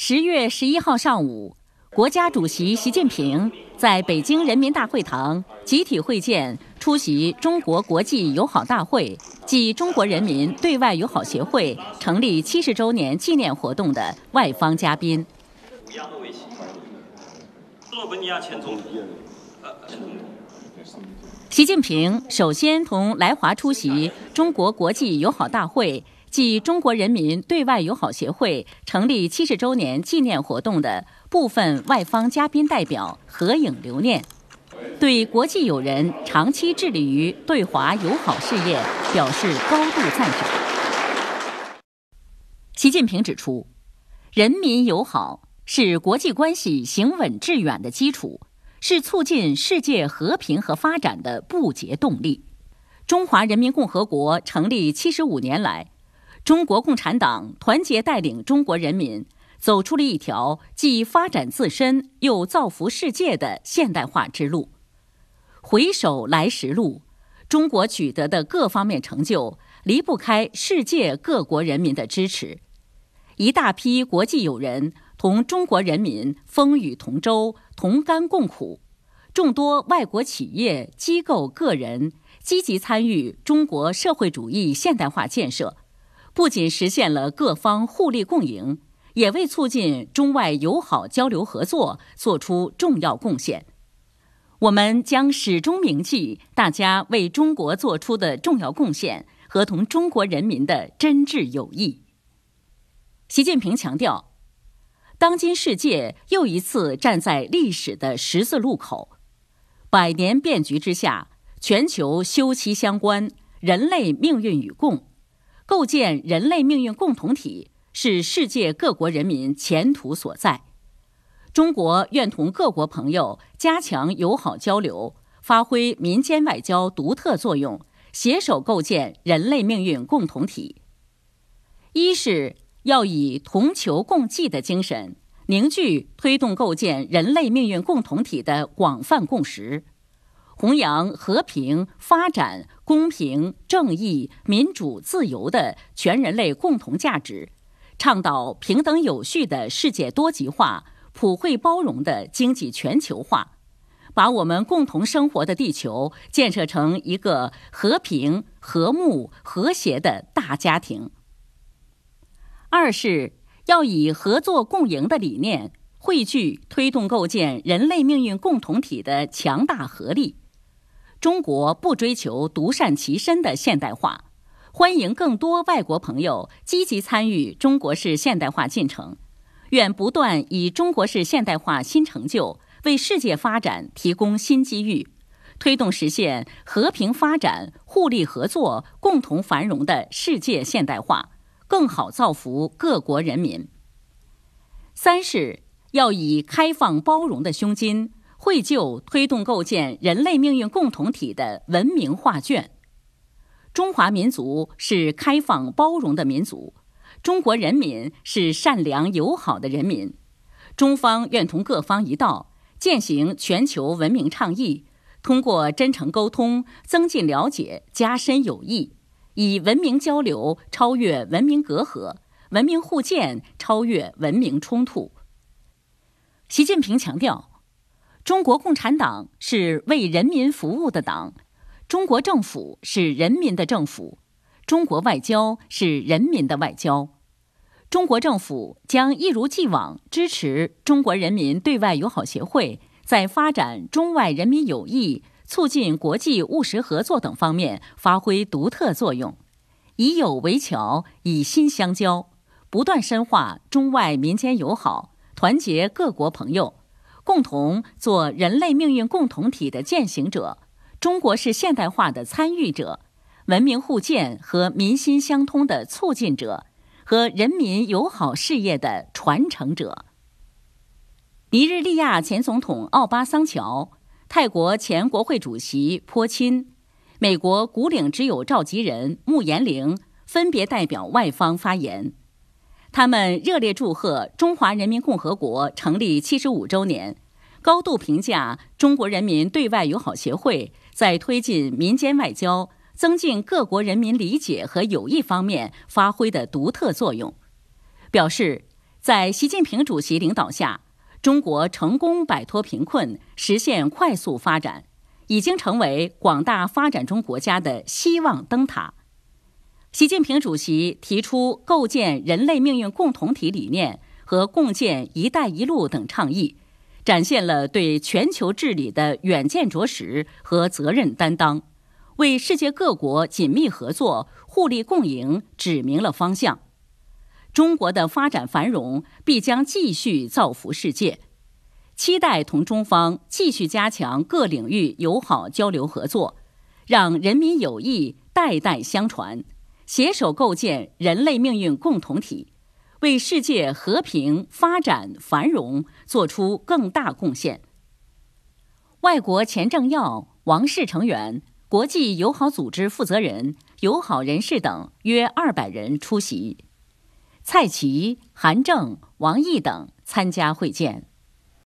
十月十一号上午，国家主席习近平在北京人民大会堂集体会见出席中国国际友好大会暨中国人民对外友好协会成立七十周年纪念活动的外方嘉宾。斯洛文尼亚前总理。习近平首先同来华出席中国国际友好大会。暨中国人民对外友好协会成立七十周年纪念活动的部分外方嘉宾代表合影留念，对国际友人长期致力于对华友好事业表示高度赞赏。习近平指出，人民友好是国际关系行稳致远的基础，是促进世界和平和发展的不竭动力。中华人民共和国成立七十五年来，中国共产党团结带领中国人民，走出了一条既发展自身又造福世界的现代化之路。回首来时路，中国取得的各方面成就离不开世界各国人民的支持。一大批国际友人同中国人民风雨同舟、同甘共苦，众多外国企业、机构、个人积极参与中国社会主义现代化建设。不仅实现了各方互利共赢，也为促进中外友好交流合作作出重要贡献。我们将始终铭记大家为中国做出的重要贡献和同中国人民的真挚友谊。习近平强调，当今世界又一次站在历史的十字路口，百年变局之下，全球休戚相关，人类命运与共。构建人类命运共同体是世界各国人民前途所在。中国愿同各国朋友加强友好交流，发挥民间外交独特作用，携手构建人类命运共同体。一是要以同求共济的精神，凝聚推动构建人类命运共同体的广泛共识。弘扬和平、发展、公平、正义、民主、自由的全人类共同价值，倡导平等有序的世界多极化、普惠包容的经济全球化，把我们共同生活的地球建设成一个和平、和睦、和谐的大家庭。二是要以合作共赢的理念，汇聚推动构建人类命运共同体的强大合力。中国不追求独善其身的现代化，欢迎更多外国朋友积极参与中国式现代化进程，愿不断以中国式现代化新成就为世界发展提供新机遇，推动实现和平发展、互利合作、共同繁荣的世界现代化，更好造福各国人民。三是要以开放包容的胸襟。绘就推动构建人类命运共同体的文明画卷。中华民族是开放包容的民族，中国人民是善良友好的人民。中方愿同各方一道，践行全球文明倡议，通过真诚沟通，增进了解，加深友谊，以文明交流超越文明隔阂，文明互鉴超越文明冲突。习近平强调。中国共产党是为人民服务的党，中国政府是人民的政府，中国外交是人民的外交。中国政府将一如既往支持中国人民对外友好协会在发展中外人民友谊、促进国际务实合作等方面发挥独特作用，以友为桥，以心相交，不断深化中外民间友好，团结各国朋友。共同做人类命运共同体的践行者，中国是现代化的参与者，文明互鉴和民心相通的促进者，和人民友好事业的传承者。尼日利亚前总统奥巴桑乔、泰国前国会主席泼钦、美国古领之友召集人穆延龄分别代表外方发言。他们热烈祝贺中华人民共和国成立七十五周年，高度评价中国人民对外友好协会在推进民间外交、增进各国人民理解和友谊方面发挥的独特作用，表示在习近平主席领导下，中国成功摆脱贫困，实现快速发展，已经成为广大发展中国家的希望灯塔。习近平主席提出构建人类命运共同体理念和共建“一带一路”等倡议，展现了对全球治理的远见卓识和责任担当，为世界各国紧密合作、互利共赢指明了方向。中国的发展繁荣必将继续造福世界。期待同中方继续加强各领域友好交流合作，让人民友谊代代相传。携手构建人类命运共同体，为世界和平发展繁荣作出更大贡献。外国前政要、王室成员、国际友好组织负责人、友好人士等约二百人出席。蔡奇、韩正、王毅等参加会见。